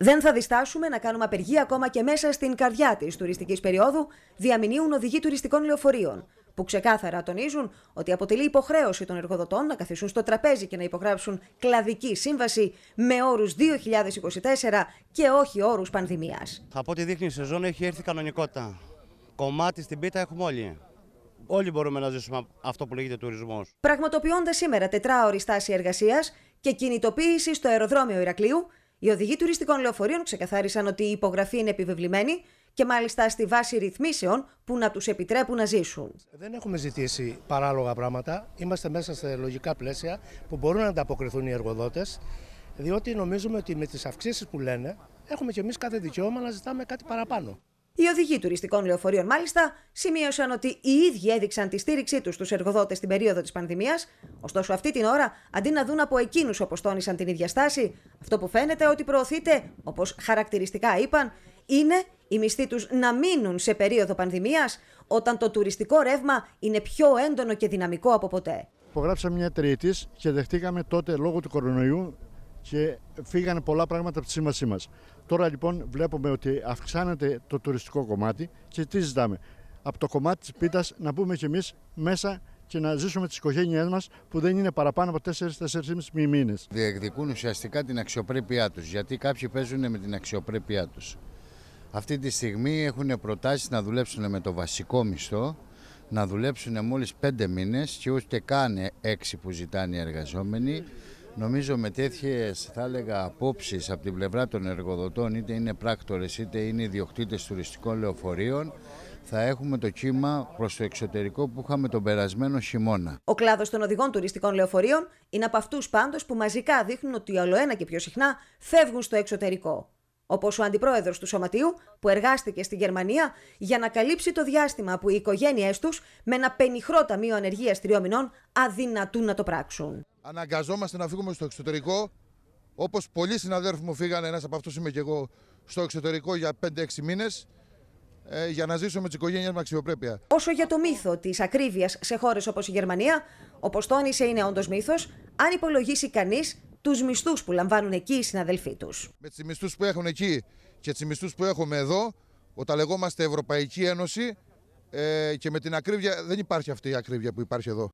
Δεν θα διστάσουμε να κάνουμε απεργία ακόμα και μέσα στην καρδιά της τουριστικής περίοδου, διαμηνύουν οδηγοί τουριστικών λεωφορείων, που ξεκάθαρα τονίζουν ότι αποτελεί υποχρέωση των εργοδοτών να καθίσουν στο τραπέζι και να υπογράψουν κλαδική σύμβαση με όρους 2024 και όχι όρους πανδημίας. Από ό,τι δείχνει η σεζόν έχει έρθει κανονικότητα. Κομμάτι στην πίτα έχουμε όλοι. Όλοι μπορούμε να ζήσουμε αυτό που λέγεται τουρισμός. Πραγματοποιώντας σήμερα τετράωρη στάση εργασίας και κινητοποίηση στο αεροδρόμιο Ηρακλείου, οι οδηγοί τουριστικών λεωφορείων ξεκαθάρισαν ότι η υπογραφή είναι επιβεβλημένη και μάλιστα στη βάση ρυθμίσεων που να τους επιτρέπουν να ζήσουν. Δεν έχουμε ζητήσει παράλογα πράγματα. Είμαστε μέσα σε λογικά πλαίσια που μπορούν να ανταποκριθούν οι εργοδότες, διότι νομίζουμε ότι με τις αυξήσεις που λένε έχουμε κι εμείς κάθε δικαίωμα να ζητάμε κάτι παραπάνω. Οι οδηγοί τουριστικών λεωφορείων, μάλιστα, σημείωσαν ότι οι ίδιοι έδειξαν τη στήριξή τους στους εργοδότες στην περίοδο της πανδημίας, ωστόσο αυτή την ώρα, αντί να δουν από εκείνους όπως τόνισαν την ίδια στάση, αυτό που φαίνεται ότι προωθείται, όπως χαρακτηριστικά είπαν, είναι οι μισθοί τους να μείνουν σε περίοδο πανδημίας, όταν το τουριστικό ρεύμα είναι πιο έντονο και δυναμικό από ποτέ. Υπογράψαμε μια τρίτη και δεχτήκαμε τότε λόγω του κορονοϊού και φύγανε πολλά πράγματα από τη σύμβασή μας. Τώρα λοιπόν βλέπουμε ότι αυξάνεται το τουριστικό κομμάτι και τι ζητάμε. Από το κομμάτι της πίτας να μπούμε κι εμείς μέσα και να ζήσουμε τις οικογένειές μας που δεν είναι παραπάνω από 4-4,5 μήνες. Διεκδικούν ουσιαστικά την αξιοπρέπειά τους, γιατί κάποιοι παίζουν με την αξιοπρέπειά τους. Αυτή τη στιγμή έχουν προτάσεις να δουλέψουν με το βασικό μισθό, να δουλέψουν μόλι 5 μήνες και ούτε καν 6 που ζητάνε οι εργαζόμενοι. Νομίζω με τέτοιες θα έλεγα απόψεις από την πλευρά των εργοδοτών, είτε είναι πράκτορες είτε είναι ιδιοκτήτες τουριστικών λεωφορείων, θα έχουμε το κύμα προς το εξωτερικό που είχαμε τον περασμένο χειμώνα. Ο κλάδος των οδηγών τουριστικών λεωφορείων είναι από αυτούς πάντως που μαζικά δείχνουν ότι ολοένα και πιο συχνά φεύγουν στο εξωτερικό. Όπως ο αντιπρόεδρος του Σωματείου, που εργάστηκε στη Γερμανία για να καλύψει το διάστημα που οι οικογένειές τους με ένα πενιχρό ταμείο ανεργίας τριών μηνών αδυνατούν να το πράξουν αναγκαζόμαστε να φύγουμε στο εξωτερικό. Όπως πολλοί συναδέλφοι μου φύγανε, ένας από αυτούς είμαι και εγώ, στο εξωτερικό για 5-6 μήνες ε, για να ζήσουμε τις οικογένειες με αξιοπρέπεια. Όσο για το μύθο της ακρίβειας σε χώρες όπως η Γερμανία, όπω τόνισε είναι όντως μύθος, αν υπολογίσει κανείς τους μισθούς που λαμβάνουν εκεί οι συναδελφοί τους. Με τις μισθούς που έχουν εκεί και του μισθούς που έχουμε εδώ, όταν λεγόμαστε Ευρωπαϊκή Ένωση ε, και με την ακρίβεια, δεν υπάρχει αυτή η ακρίβεια που υπάρχει εδώ.